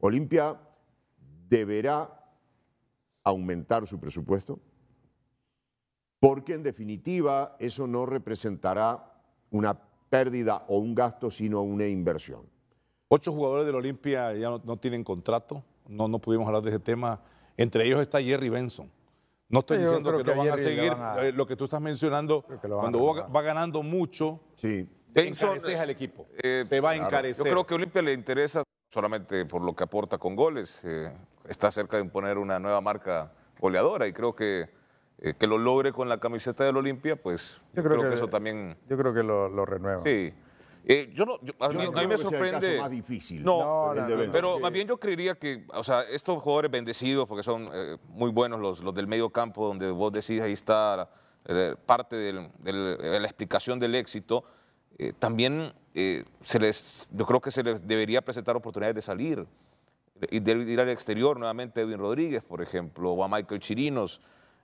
Olimpia deberá aumentar su presupuesto porque en definitiva eso no representará una pérdida o un gasto, sino una inversión. Ocho jugadores del Olimpia ya no, tienen contrato, no, no pudimos hablar de ese tema. Entre ellos está Jerry Benson. No estoy diciendo que, lo van a seguir eh, lo que tú estás mencionando. Cuando va ganando mucho, sí. te encareces al equipo. Eh, te va a encarecer. Yo creo que a Olimpia le interesa solamente por lo que aporta con goles. Eh, está cerca de imponer una nueva marca goleadora y creo que eh, que lo logre con la camiseta del Olimpia, pues yo creo, que, eso también... Yo creo que lo, renueva. Sí. Eh, yo no, a, mí, me sorprende. más difícil. No, pero más bien yo creería que, o sea, estos jugadores bendecidos, porque son muy buenos los, los, del medio campo, donde vos decís ahí está parte de la explicación del éxito. Eh, también eh, se les, yo creo que se les debería presentar oportunidades de salir y de ir al exterior nuevamente Edwin Rodríguez, por ejemplo, o a Michael Chirinos,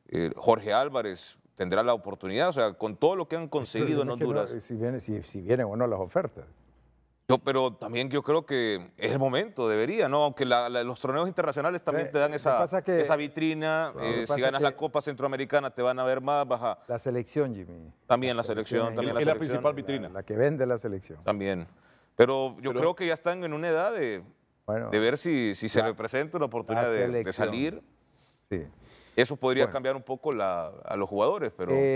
eh, Jorge Álvarez tendrá la oportunidad, o sea, con todo lo que han conseguido en Honduras. si, si, si vienen o no las ofertas pero también yo creo que es el momento, debería, ¿no? Aunque los torneos internacionales también eh, te dan esa, esa vitrina. Eh, si ganas la Copa Centroamericana te van a ver más baja. La selección, Jimmy. También la, selección. También la, principal vitrina. La, que vende la selección. También. Pero yo creo que ya están en una edad de, ver si, se le presenta una oportunidad de, salir. Eso podría cambiar un poco a los jugadores, pero... Eh,